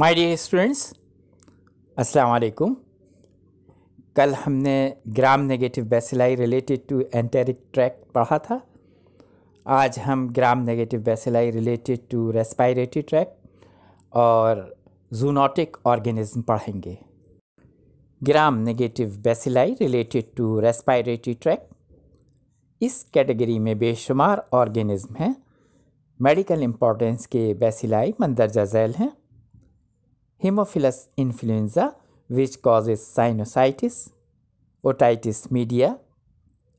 My dear students अस्सलाम वालेकुम कल हमने gram negative bacilli related to enteric tract पढ़ा था आज हम gram negative bacilli related to respiratory tract और जूनोटिक ऑर्गेनिज्म पढ़ेंगे gram negative bacilli related to respiratory tract इस कैटेगरी में बेशुमार ऑर्गेनिज्म हैं मेडिकल इम्पोर्टेंस के बेसिलाई मंदरजा झैल हैं Haemophilus influenza which causes sinusitis, otitis media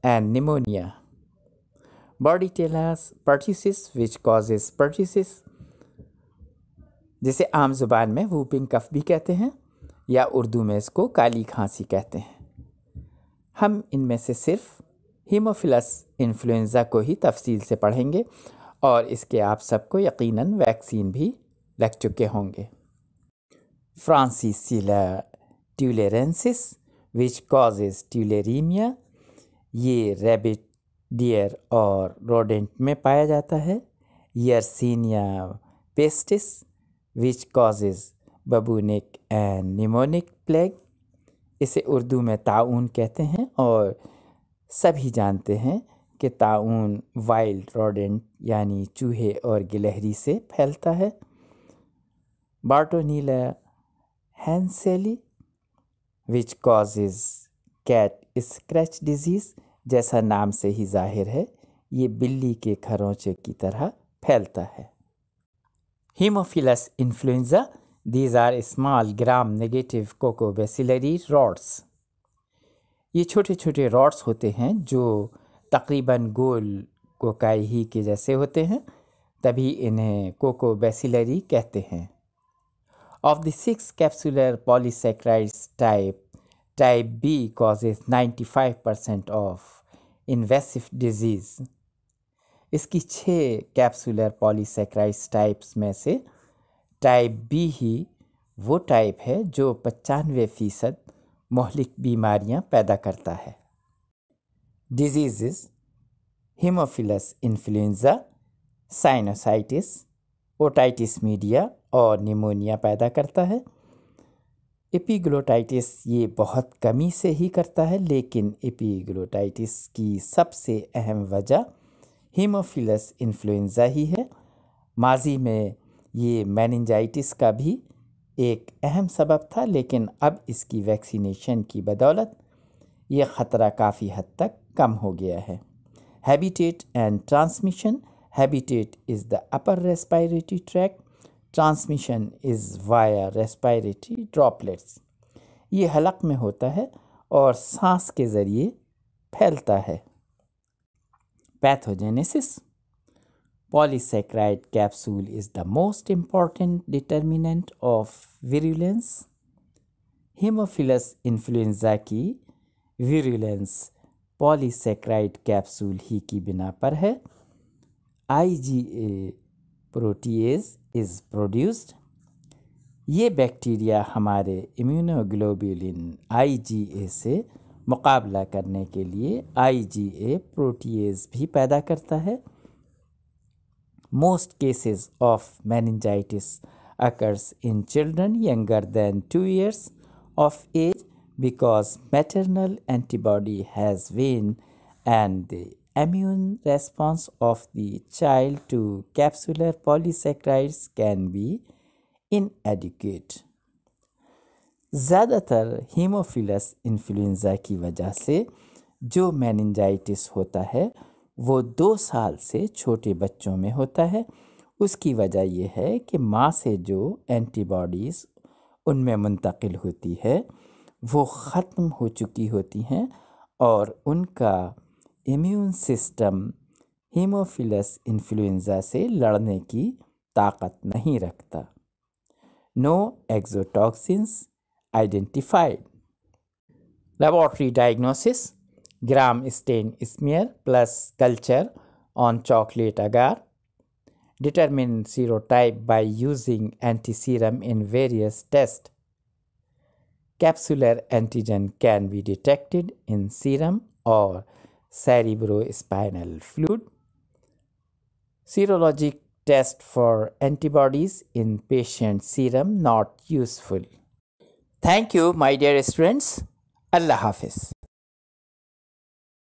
and pneumonia. Bordetella pertussis which causes pertussis जिसे आम जुबान में वूपिंग कफ भी कहते हैं या उर्दू में इसको काली खांसी कहते हैं हम इनमें से सिर्फ हीमोफिलस इन्फ्लुएंज़ा को ही तफसील से पढ़ेंगे और इसके आप सबको यकीनन वैक्सीन भी लग चुके होंगे फ्रांसीसीला ट्यूलेरेंसिस विच कॉजेज ट्यूलेरीमिया ये रेबिट डियर और रोडेंट में पाया जाता है Yersinia pestis which causes bubonic and pneumonic plague इसे उर्दू में ताउन कहते हैं और सभी जानते हैं कि ताउन वाइल्ड रोडेंट यानी चूहे और गिलहरी से फैलता है Bartonella henselae which causes cat scratch disease जैसा नाम से ही जाहिर है ये बिल्ली के खरोंचे की तरह फैलता है Haemophilus influenza these are small gram negative coccobacillary rods ये छोटे छोटे रॉड्स होते हैं जो तकरीबन गोल कोकाई ही के जैसे होते हैं तभी इन्हें कोकोबेसिलरी कहते हैं Of the six capsular polysaccharides type, type B causes 95% of invasive disease. इसकी छः कैप्सुलर पॉलीसेक्राइड्स टाइप्स में से टाइप बी ही वो टाइप है जो पचानवे फ़ीसद महलिक बीमारियां पैदा करता है disease Haemophilus influenza sinusitis otitis media और निमोनिया पैदा करता है एपीग्लोटाइटिस ये बहुत कमी से ही करता है लेकिन एपीग्लोटाइटिस की सबसे अहम वजह हीमोफिलस इन्फ्लुएंज़ा ही है माजी में ये मैनजाइटिस का भी एक अहम सबब था लेकिन अब इसकी वैक्सीनेशन की बदौलत ये ख़तरा काफ़ी हद तक कम हो गया है habitat and transmission habitat is the upper respiratory tract transmission is via respiratory droplets ये हलक में होता है और सांस के ज़रिए फैलता है pathogenesis polysaccharide capsule is the most important determinant of virulence Haemophilus influenza की विरुलेंस पॉलीसेक्राइड कैप्सूल ही की बिना पर है I G A protease is produced ये बैक्टीरिया हमारे इम्यूनोग्लोबुलिन आईजीए से मुकाबला करने के लिए आईजीए प्रोटीज भी पैदा करता है most cases of meningitis occurs in children younger than two years of age because maternal antibody has wane and the immune response of the child to capsular polysaccharides can be inadequate. ज़्यादातर Haemophilus influenza की वजह से जो मैनजाइटिस होता है वो दो साल से छोटे बच्चों में होता है उसकी वजह यह है कि माँ से जो एंटीबॉडीज़ उनमें मुंतकिल होती है वो ख़त्म हो चुकी होती हैं और उनका इम्यून सिस्टम हीमोफिलस इन्फ्लुएंजा से लड़ने की ताकत नहीं रखता no exotoxins identified laboratory diagnosis gram stain smear plus culture on chocolate agar determine serotype by using anti serum in various test capsular antigen can be detected in serum और cerebrospinal fluid, serologic test for antibodies in patient serum not useful. Thank you my dear students. Allah Hafiz.